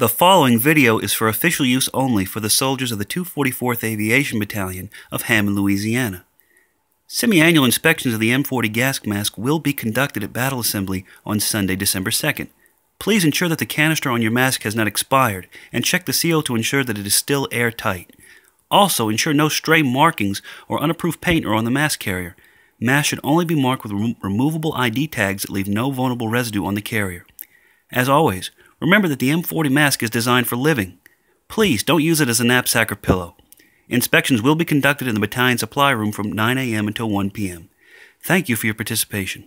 The following video is for official use only for the soldiers of the 244th Aviation Battalion of Hammond, Louisiana. Semi-annual inspections of the M40 gas mask will be conducted at Battle Assembly on Sunday, December 2nd. Please ensure that the canister on your mask has not expired, and check the seal to ensure that it is still airtight. Also, ensure no stray markings or unapproved paint are on the mask carrier. Masks should only be marked with rem removable ID tags that leave no vulnerable residue on the carrier. As always, Remember that the M40 mask is designed for living. Please don't use it as a knapsack or pillow. Inspections will be conducted in the battalion supply room from 9 a.m. until 1 p.m. Thank you for your participation.